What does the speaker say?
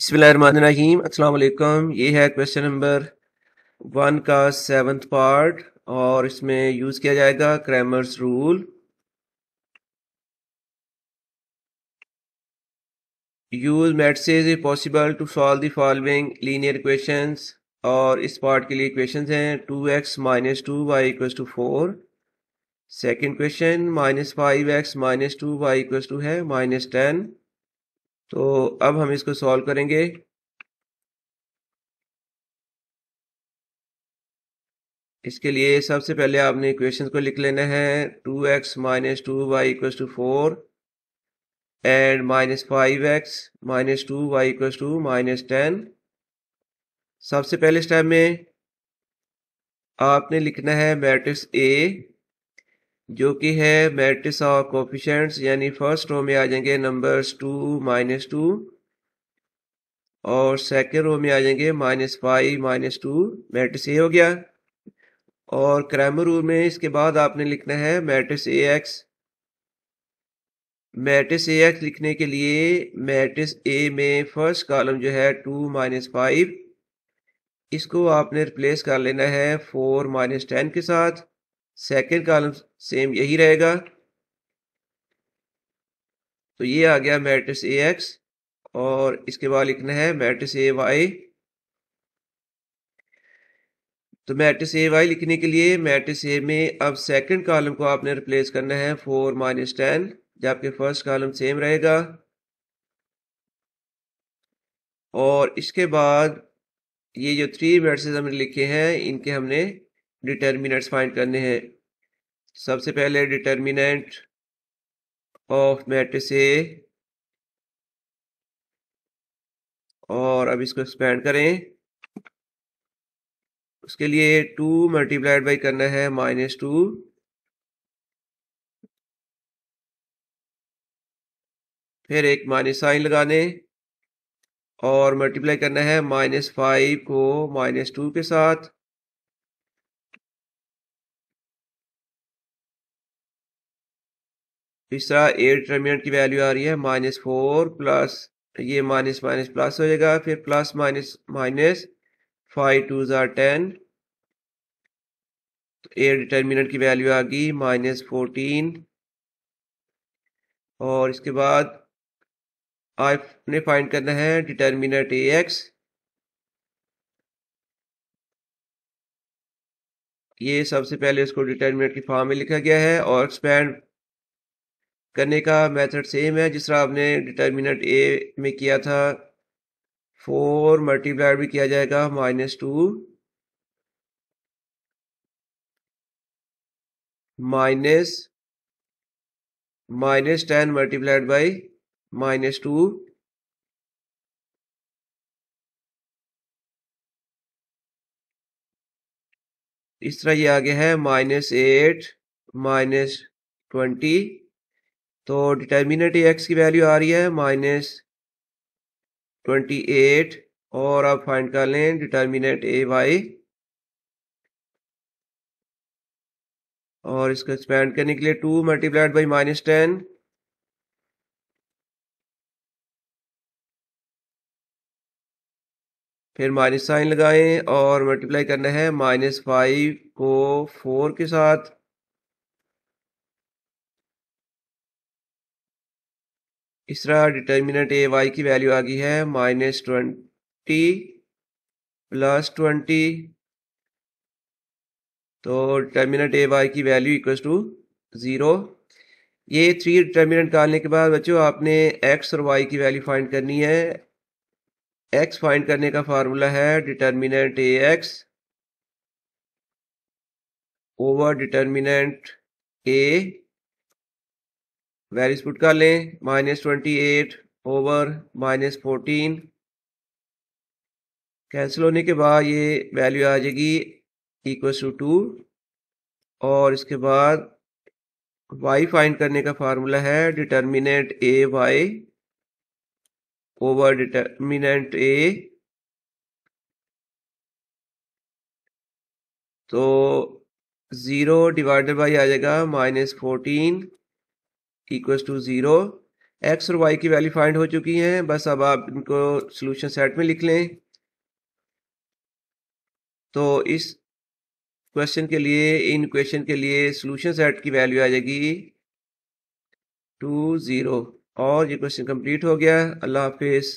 बसमीम अल्लाम ये है क्वेश्चन नंबर वन का सेवन्थ पार्ट और इसमें यूज़ किया जाएगा क्रैमर्स रूल यूज मैट्सेज से possible to solve the following linear equations और इस पार्ट के लिए इक्वेशंस हैं two x minus two y equals to four second question minus five x minus two y equals to है minus ten तो अब हम इसको सॉल्व करेंगे इसके लिए सबसे पहले आपने इक्वेशन को लिख लेना है two x minus two y equal to four and minus five x minus two y equal to minus ten सबसे पहले स्टेप में आपने लिखना है मैट्रिक्स ए जो कि है मैट्रिक्स ऑफ कोफिशेंट्स यानी फर्स्ट रो में आ जाएंगे नंबर्स टू माइनस टू और सेकेंड रो में आ जाएंगे minus five minus two matrix A हो गया और क्रैमर रूल में इसके बाद आपने लिखना है matrix A x matrix A x लिखने के लिए मैट्रिक्स ए में फर्स्ट कॉलम जो है टू माइनस फाइव इसको आपने रिप्लेस कर लेना है फोर माइनस टेन के साथ सेकेंड कॉलम सेम यही रहेगा तो ये आ गया मैट्रिक्स ए एक्स और इसके बाद लिखना है मैट्रिक्स ए वाई तो मैट्रिक्स ए वाई लिखने के लिए मैट्रिक्स ए में अब सेकेंड कॉलम को आपने रिप्लेस करना है फोर माइनस टेन जबकि फर्स्ट कॉलम सेम रहेगा और इसके बाद ये जो थ्री मैट्रिक्स हमने लिखे हैं इनके हमने डिटर्मिनेंट्स फाइंड करने हैं सबसे पहले डिटर्मिनेंट ऑफ मैट्रिक्स ए और अब इसको एक्सपेंड करें उसके लिए टू मल्टीप्लाइड बाई करना है माइनस टू फिर एक माइनस साइन लगाने और मल्टीप्लाई करना है माइनस फाइव को माइनस टू के साथ इस तरह ए डिटर्मिनेंट की वैल्यू आ रही है माइनस फोर प्लस ये माइनस माइनस प्लस हो जाएगा फिर plus minus minus five two ज़ार टेन तो ए डिटर्मिनेंट की वैल्यू आ गई माइनस फोर्टीन और इसके बाद आपने फाइंड करना है डिटर्मिनेंट ए एक्स ये सबसे पहले इसको डिटर्मिनेंट की फॉर्म में लिखा गया है और एक्सपैंड करने का मेथड सेम है जिस तरह आपने डिटर्मिनेट ए में किया था फोर मल्टीप्लाइड भी किया जाएगा minus two minus minus ten multiplied by minus two इस तरह ये आ गया है माइनस एट माइनस ट्वेंटी तो डिटर्मिनेट एक्स की वैल्यू आ रही है माइनस ट्वेंटी एट और आप फाइंड कर लें डिटर्मिनेट ए वाई और इसको एक्सपेंड करने के लिए two multiplied by minus ten फिर माइनस साइन लगाएं और मल्टीप्लाई करना है माइनस फाइव को फोर के साथ इस तरह डिटर्मिनेंट ए वाई की वैल्यू आ गई है माइनस ट्वेंटी प्लस ट्वेंटी तो डिटर्मिनेंट ए वाई की वैल्यू इक्व टू ज़ीरो ये थ्री डिटर्मिनेंट निकालने के बाद बच्चों आपने एक्स और वाई की वैल्यू फाइंड करनी है एक्स फाइंड करने का फार्मूला है determinant A x over determinant A वेरिस पुट कर लें minus twenty eight over minus fourteen cancel होने के बाद ये वैल्यू आ जाएगी इक्वल टू टू और इसके बाद वाई फाइंड करने का फार्मूला है determinant A y over determinant A तो ज़ीरो डिवाइडेड बाई आ जाएगा minus fourteen equals to zero x और वाई की वैल्यू फाइंड हो चुकी हैं बस अब आप इनको सोल्यूशन सेट में लिख लें तो इस क्वेश्चन के लिए इन क्वेश्चन के लिए सोल्यूशन सेट की वैल्यू आ जाएगी टू ज़ीरो और ये क्वेश्चन कंप्लीट हो गया अल्लाह हाफिज़